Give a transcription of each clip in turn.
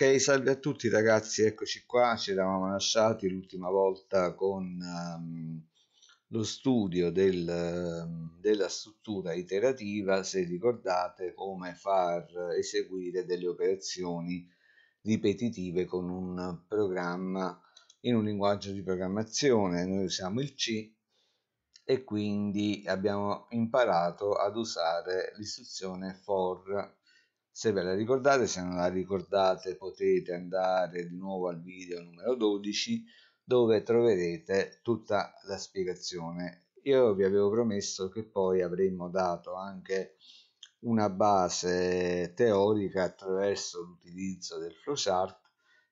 ok, salve a tutti ragazzi, eccoci qua, ci eravamo lasciati l'ultima volta con um, lo studio del, ehm, della struttura iterativa, se ricordate, come far eseguire delle operazioni ripetitive con un programma in un linguaggio di programmazione. Noi usiamo il C e quindi abbiamo imparato ad usare l'istruzione for se ve la ricordate, se non la ricordate potete andare di nuovo al video numero 12 dove troverete tutta la spiegazione. Io vi avevo promesso che poi avremmo dato anche una base teorica attraverso l'utilizzo del flowchart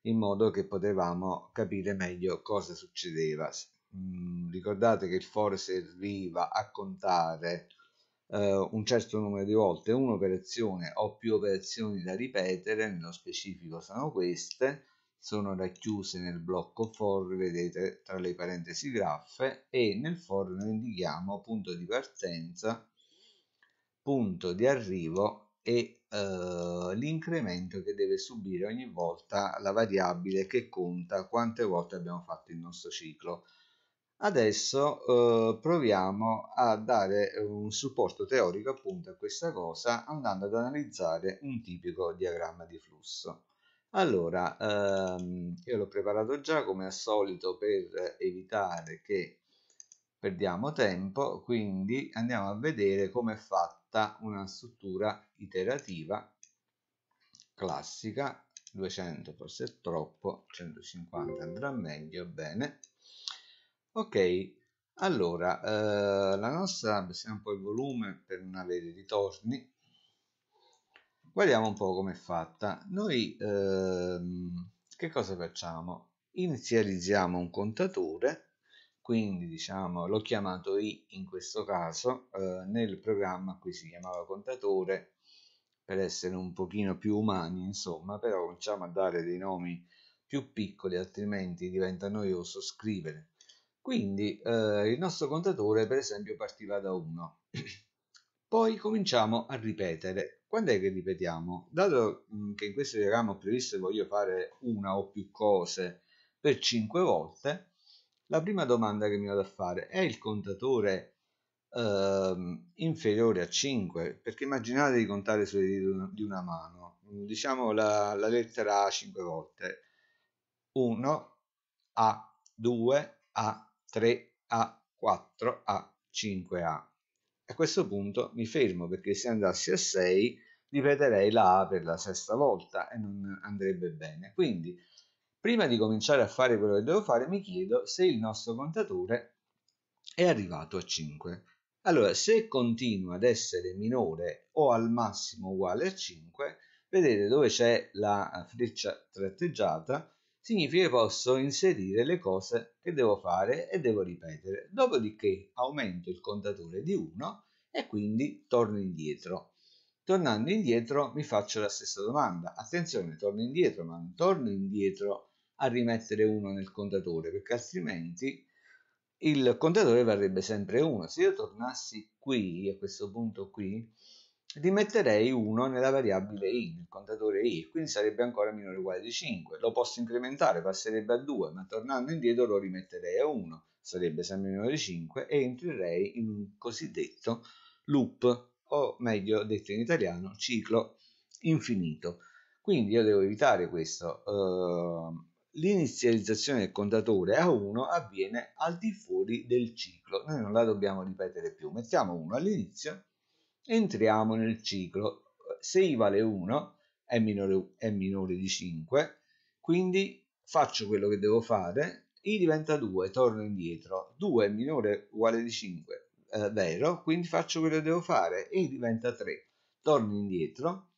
in modo che potevamo capire meglio cosa succedeva. Mm, ricordate che il for serviva a contare eh, un certo numero di volte un'operazione o più operazioni da ripetere, nello specifico sono queste, sono racchiuse nel blocco for, vedete tra le parentesi graffe, e nel for noi indichiamo punto di partenza, punto di arrivo e eh, l'incremento che deve subire ogni volta la variabile che conta quante volte abbiamo fatto il nostro ciclo. Adesso eh, proviamo a dare un supporto teorico appunto a questa cosa andando ad analizzare un tipico diagramma di flusso. Allora, ehm, io l'ho preparato già come al solito per evitare che perdiamo tempo, quindi andiamo a vedere come è fatta una struttura iterativa classica, 200 forse è troppo, 150 andrà meglio, bene ok allora eh, la nostra abbassiamo un po' il volume per non avere ritorni guardiamo un po' com'è fatta noi ehm, che cosa facciamo inizializziamo un contatore quindi diciamo l'ho chiamato i in questo caso eh, nel programma qui si chiamava contatore per essere un pochino più umani insomma però cominciamo a dare dei nomi più piccoli altrimenti diventa noioso scrivere quindi eh, il nostro contatore per esempio partiva da 1. Poi cominciamo a ripetere. Quando è che ripetiamo? Dato mm, che in questo diagramma ho previsto che voglio fare una o più cose per 5 volte, la prima domanda che mi vado a fare è il contatore ehm, inferiore a 5? Perché immaginate di contare sulle dita di una mano, mm, diciamo la, la lettera A 5 volte, 1, A, 2, A, 3A4 a 5A. A questo punto mi fermo perché se andassi a 6 ripeterei la A per la sesta volta e non andrebbe bene. Quindi prima di cominciare a fare quello che devo fare mi chiedo se il nostro contatore è arrivato a 5. Allora se continua ad essere minore o al massimo uguale a 5 vedete dove c'è la freccia tratteggiata significa che posso inserire le cose che devo fare e devo ripetere. Dopodiché aumento il contatore di 1 e quindi torno indietro. Tornando indietro mi faccio la stessa domanda. Attenzione, torno indietro, ma non torno indietro a rimettere 1 nel contatore, perché altrimenti il contatore varrebbe sempre 1. Se io tornassi qui, a questo punto qui, li metterei 1 nella variabile i, nel contatore i, quindi sarebbe ancora minore o uguale di 5. Lo posso incrementare, passerebbe a 2, ma tornando indietro lo rimetterei a 1, sarebbe sempre minore di 5 e entrerei in un cosiddetto loop, o meglio detto in italiano, ciclo infinito. Quindi io devo evitare questo. Ehm, l'inizializzazione del contatore a 1 avviene al di fuori del ciclo, noi non la dobbiamo ripetere più, mettiamo 1 all'inizio entriamo nel ciclo. Se i vale 1 è minore, è minore di 5, quindi faccio quello che devo fare, i diventa 2, torno indietro, 2 è minore uguale di 5, eh, vero, quindi faccio quello che devo fare, i diventa 3, torno indietro,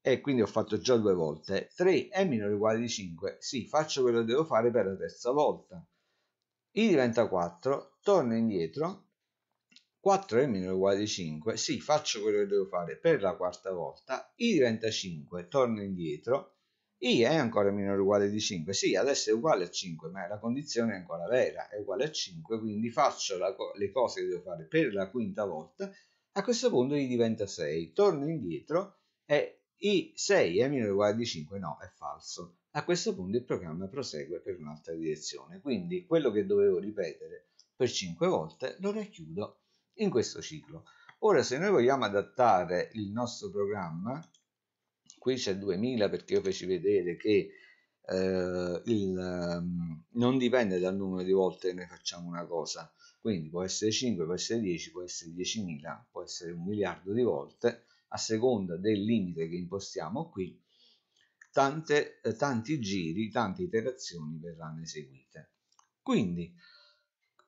e quindi ho fatto già due volte, 3 è minore uguale di 5, sì, faccio quello che devo fare per la terza volta, i diventa 4, torno indietro, 4 è meno è uguale a 5, sì, faccio quello che devo fare per la quarta volta, i diventa 5, torno indietro, i è ancora minore o uguale di 5, sì, adesso è uguale a 5, ma la condizione è ancora vera, è uguale a 5, quindi faccio la, le cose che devo fare per la quinta volta, a questo punto i diventa 6, torno indietro e i 6 è minore o uguale di 5, no, è falso. A questo punto il programma prosegue per un'altra direzione, quindi quello che dovevo ripetere per 5 volte lo racchiudo in questo ciclo. Ora se noi vogliamo adattare il nostro programma, qui c'è 2000 perché io feci vedere che eh, il, um, non dipende dal numero di volte che noi facciamo una cosa, quindi può essere 5, può essere 10, può essere 10.000, può essere un miliardo di volte, a seconda del limite che impostiamo qui, tante, eh, tanti giri, tante iterazioni verranno eseguite. Quindi,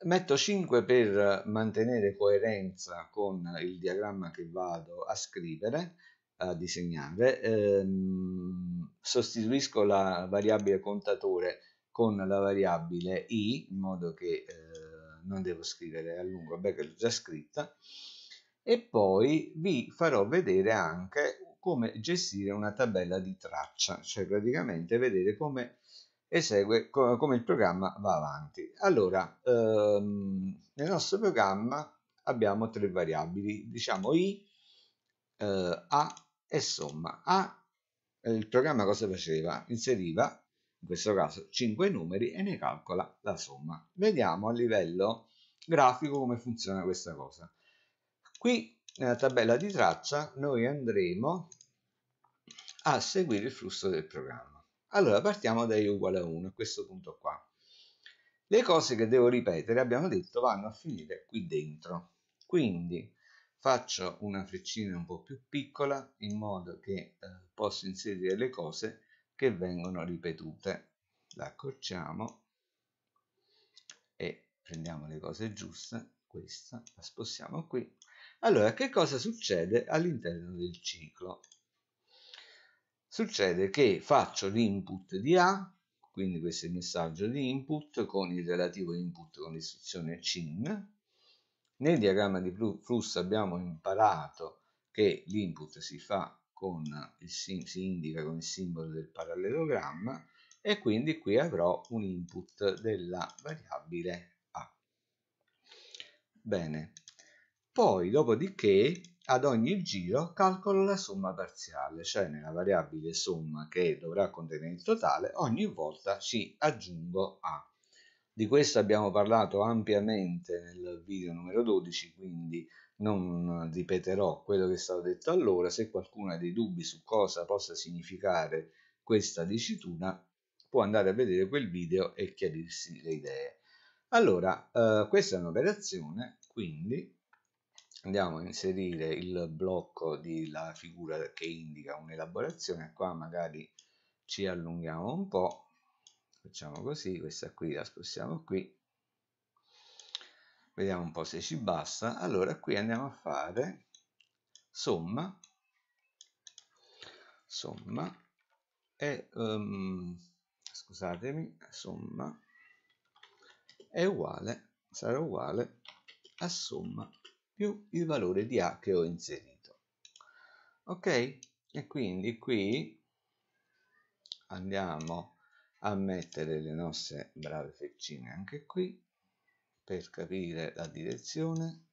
metto 5 per mantenere coerenza con il diagramma che vado a scrivere, a disegnare. Ehm, sostituisco la variabile contatore con la variabile i, in modo che eh, non devo scrivere a lungo, vabbè che l'ho già scritta. E poi vi farò vedere anche come gestire una tabella di traccia, cioè praticamente vedere come e segue co come il programma va avanti. Allora, ehm, nel nostro programma abbiamo tre variabili, diciamo i, eh, a e somma. A, eh, il programma cosa faceva? Inseriva, in questo caso, 5 numeri e ne calcola la somma. Vediamo a livello grafico come funziona questa cosa. Qui nella tabella di traccia noi andremo a seguire il flusso del programma allora partiamo da i uguale a 1, questo punto qua. Le cose che devo ripetere, abbiamo detto, vanno a finire qui dentro. Quindi faccio una freccina un po' più piccola in modo che eh, posso inserire le cose che vengono ripetute. La accorciamo e prendiamo le cose giuste, questa la spostiamo qui. Allora, che cosa succede all'interno del ciclo? succede che faccio l'input di A, quindi questo è il messaggio di input con il relativo input con l'istruzione CIN. Nel diagramma di flusso abbiamo imparato che l'input si fa con il sim, si indica con il simbolo del parallelogramma e quindi qui avrò un input della variabile a. Bene, poi dopodiché ad ogni giro calcolo la somma parziale, cioè nella variabile somma che dovrà contenere il totale, ogni volta ci aggiungo A. Di questo abbiamo parlato ampiamente nel video numero 12, quindi non ripeterò quello che è stato detto allora. Se qualcuno ha dei dubbi su cosa possa significare questa dicitura, può andare a vedere quel video e chiarirsi le idee. Allora, eh, questa è un'operazione, quindi andiamo a inserire il blocco della figura che indica un'elaborazione qua magari ci allunghiamo un po' facciamo così questa qui la spostiamo qui vediamo un po' se ci basta allora qui andiamo a fare somma somma e um, scusatemi somma è uguale sarà uguale a somma più il valore di A che ho inserito. Ok? E quindi qui andiamo a mettere le nostre brave freccine anche qui per capire la direzione.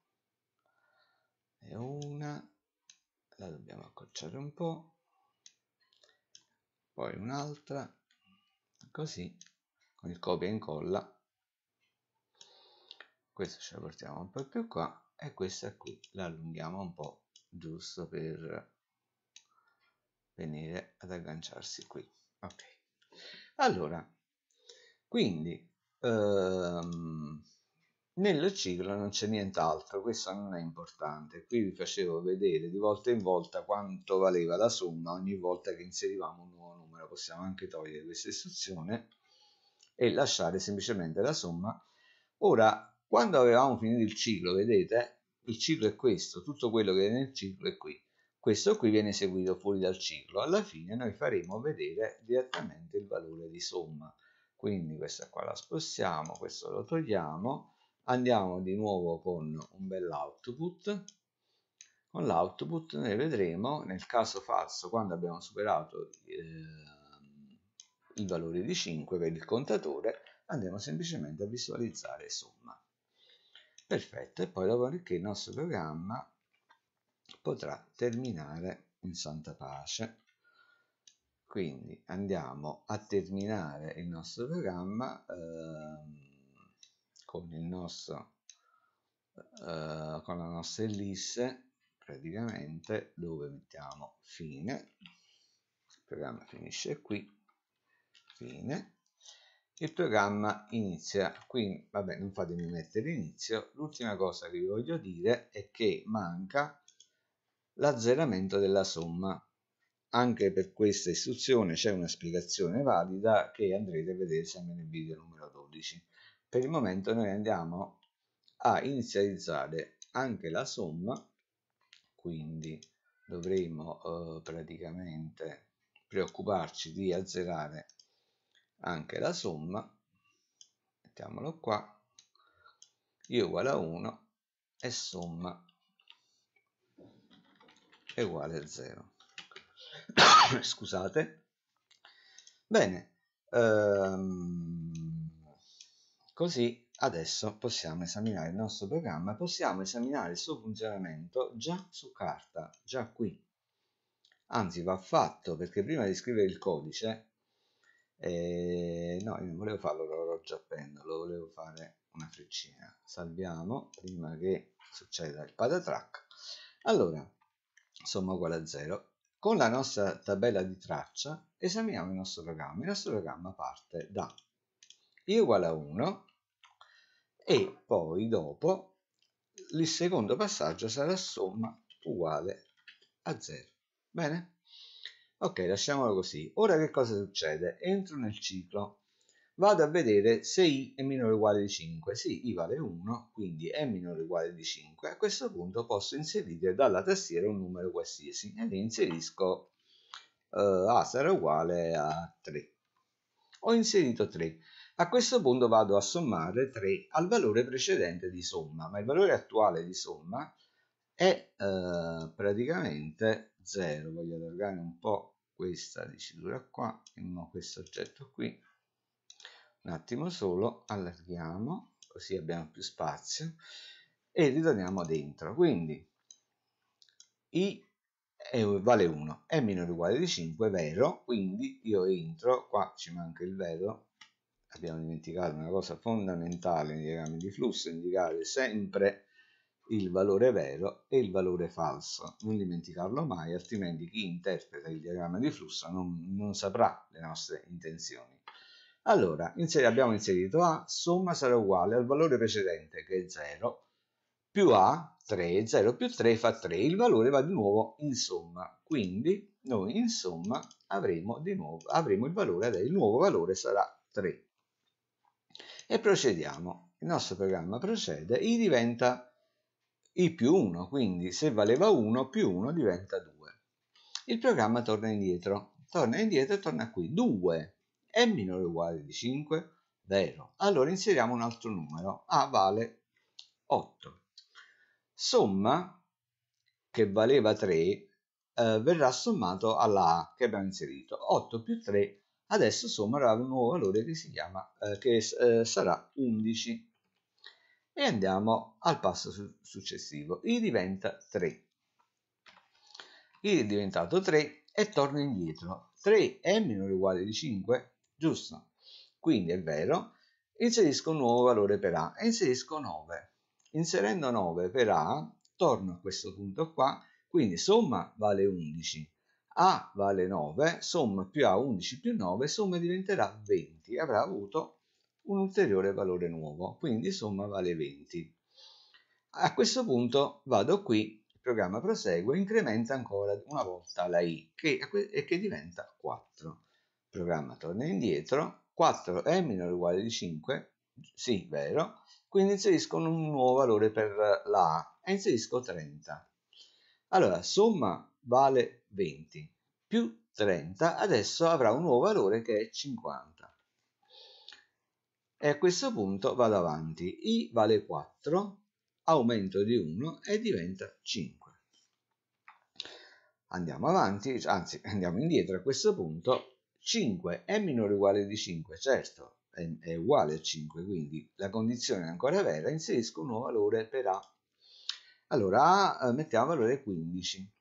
E una, la dobbiamo accorciare un po', poi un'altra, così, con il copia e incolla. Questo ce lo portiamo un po' più qua e questa qui la allunghiamo un po' giusto per venire ad agganciarsi qui ok allora quindi ehm, nello ciclo non c'è nient'altro questo non è importante qui vi facevo vedere di volta in volta quanto valeva la somma ogni volta che inserivamo un nuovo numero possiamo anche togliere questa istruzione e lasciare semplicemente la somma ora quando avevamo finito il ciclo, vedete, il ciclo è questo, tutto quello che è nel ciclo è qui. Questo qui viene eseguito fuori dal ciclo. Alla fine noi faremo vedere direttamente il valore di somma. Quindi questa qua la spostiamo, questo lo togliamo, andiamo di nuovo con un bel output. Con l'output noi vedremo, nel caso falso, quando abbiamo superato eh, il valore di 5 per il contatore, andiamo semplicemente a visualizzare somma. Perfetto, e poi dopodiché il nostro programma potrà terminare in santa pace. Quindi andiamo a terminare il nostro programma ehm, con, il nostro, eh, con la nostra ellisse, praticamente, dove mettiamo fine. Il programma finisce qui, fine il programma inizia qui vabbè non fatemi mettere inizio l'ultima cosa che vi voglio dire è che manca l'azzeramento della somma anche per questa istruzione c'è una spiegazione valida che andrete a vedere sempre nel video numero 12 per il momento noi andiamo a inizializzare anche la somma quindi dovremo eh, praticamente preoccuparci di azzerare anche la somma, mettiamolo qua, i uguale a 1 e somma è uguale a 0. Scusate. Bene, ehm, così adesso possiamo esaminare il nostro programma, possiamo esaminare il suo funzionamento già su carta, già qui. Anzi va fatto perché prima di scrivere il codice e eh, no, non volevo farlo l'orologio a pendolo, volevo fare una freccina. Salviamo prima che succeda il patatrack. Allora, somma uguale a 0. Con la nostra tabella di traccia esaminiamo il nostro programma. Il nostro programma parte da i uguale a 1 e poi dopo il secondo passaggio sarà somma uguale a 0. Bene? Ok, lasciamolo così. Ora che cosa succede? Entro nel ciclo, vado a vedere se i è minore o uguale di 5. Sì, i vale 1, quindi è minore o uguale di 5. A questo punto posso inserire dalla tastiera un numero qualsiasi ed inserisco eh, A sarà uguale a 3. Ho inserito 3. A questo punto vado a sommare 3 al valore precedente di somma, ma il valore attuale di somma è eh, praticamente 0. Voglio allargare un po' questa dicitura qua e non questo oggetto qui un attimo solo allarghiamo così abbiamo più spazio e ritorniamo dentro quindi i è, vale 1 è minore uguale di 5 vero quindi io entro qua ci manca il vero abbiamo dimenticato una cosa fondamentale nei diagrammi di flusso indicare sempre il valore vero e il valore falso. Non dimenticarlo mai, altrimenti chi interpreta il diagramma di flusso non, non saprà le nostre intenzioni. Allora, inseri, abbiamo inserito A, somma sarà uguale al valore precedente che è 0, più A, 3, 0 più 3 fa 3, il valore va di nuovo in somma, quindi noi in somma avremo, di nuovo, avremo il valore, il nuovo valore sarà 3. E procediamo, il nostro programma procede, i diventa i più 1, quindi se valeva 1 più 1 diventa 2. Il programma torna indietro, torna indietro e torna qui, 2 è minore o uguale di 5? Vero. Allora inseriamo un altro numero, A vale 8. Somma, che valeva 3, eh, verrà sommato alla A che abbiamo inserito, 8 più 3, adesso sommerà un nuovo valore che si chiama, eh, che eh, sarà 11 e andiamo al passo su successivo. I diventa 3. I è diventato 3 e torna indietro. 3 è minore o uguale di 5, giusto? Quindi è vero. Inserisco un nuovo valore per A e inserisco 9. Inserendo 9 per A, torno a questo punto qua, quindi somma vale 11, a vale 9, somma più A 11 più 9, somma diventerà 20, avrà avuto un ulteriore valore nuovo, quindi somma vale 20. A questo punto vado qui, il programma prosegue, incrementa ancora una volta la i che, e che diventa 4. Il programma torna indietro, 4 è minore o uguale di 5, sì, vero, quindi inserisco un nuovo valore per la A e inserisco 30. Allora, somma vale 20 più 30, adesso avrà un nuovo valore che è 50 e a questo punto vado avanti. I vale 4, aumento di 1 e diventa 5. Andiamo avanti, anzi andiamo indietro a questo punto. 5 è minore o uguale di 5, certo, è, è uguale a 5, quindi la condizione è ancora vera. Inserisco un nuovo valore per A. Allora A eh, mettiamo valore 15.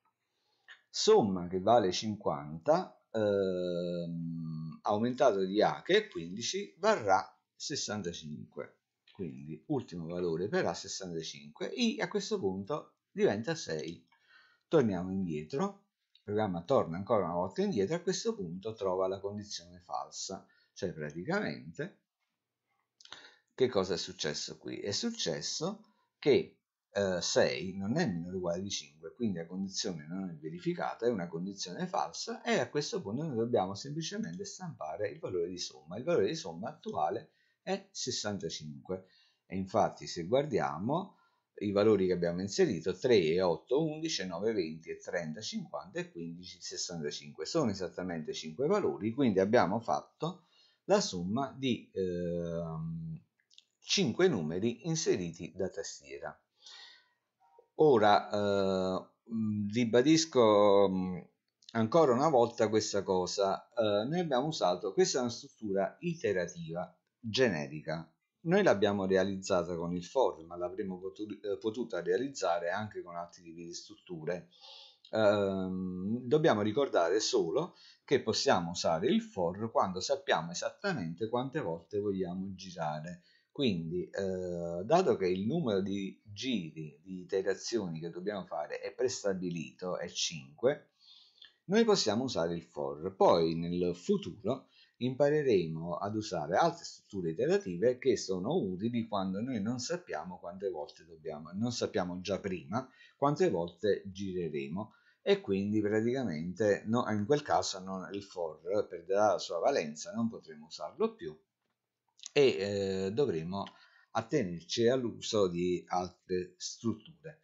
Somma che vale 50 ehm, aumentato di A che è 15 varrà 65 quindi ultimo valore per A 65 I a questo punto diventa 6 torniamo indietro il programma torna ancora una volta indietro a questo punto trova la condizione falsa cioè praticamente che cosa è successo qui? è successo che eh, 6 non è minore o uguale di 5 quindi la condizione non è verificata è una condizione falsa e a questo punto noi dobbiamo semplicemente stampare il valore di somma il valore di somma attuale e 65. E infatti se guardiamo i valori che abbiamo inserito 3 8, 11, 9, 20 30, 50 e 15, 65 sono esattamente 5 valori quindi abbiamo fatto la somma di eh, 5 numeri inseriti da tastiera ora eh, mm, ribadisco mm, ancora una volta questa cosa eh, noi abbiamo usato questa è una struttura iterativa generica. Noi l'abbiamo realizzata con il Ford, ma l'avremmo eh, potuta realizzare anche con altri tipi di strutture. Ehm, dobbiamo ricordare solo che possiamo usare il for quando sappiamo esattamente quante volte vogliamo girare. Quindi, eh, dato che il numero di giri, di iterazioni che dobbiamo fare è prestabilito, è 5, noi possiamo usare il for. Poi, nel futuro, impareremo ad usare altre strutture iterative che sono utili quando noi non sappiamo quante volte dobbiamo, non sappiamo già prima quante volte gireremo e quindi praticamente no, in quel caso non, il for perderà la sua valenza, non potremo usarlo più e eh, dovremo attenerci all'uso di altre strutture.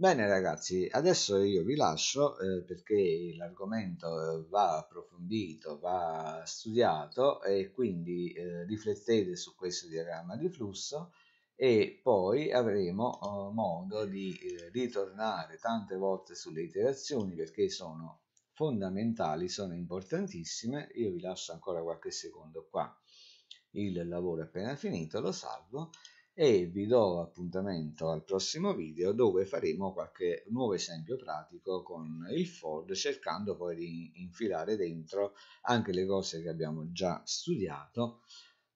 Bene ragazzi, adesso io vi lascio eh, perché l'argomento eh, va approfondito, va studiato e quindi eh, riflettete su questo diagramma di flusso e poi avremo eh, modo di eh, ritornare tante volte sulle iterazioni perché sono fondamentali, sono importantissime. Io vi lascio ancora qualche secondo qua il lavoro è appena finito, lo salvo e vi do appuntamento al prossimo video dove faremo qualche nuovo esempio pratico con il Ford cercando poi di infilare dentro anche le cose che abbiamo già studiato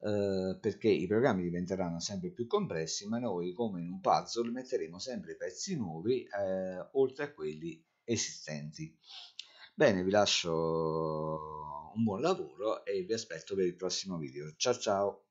eh, perché i programmi diventeranno sempre più complessi ma noi come in un puzzle metteremo sempre pezzi nuovi eh, oltre a quelli esistenti bene vi lascio un buon lavoro e vi aspetto per il prossimo video ciao ciao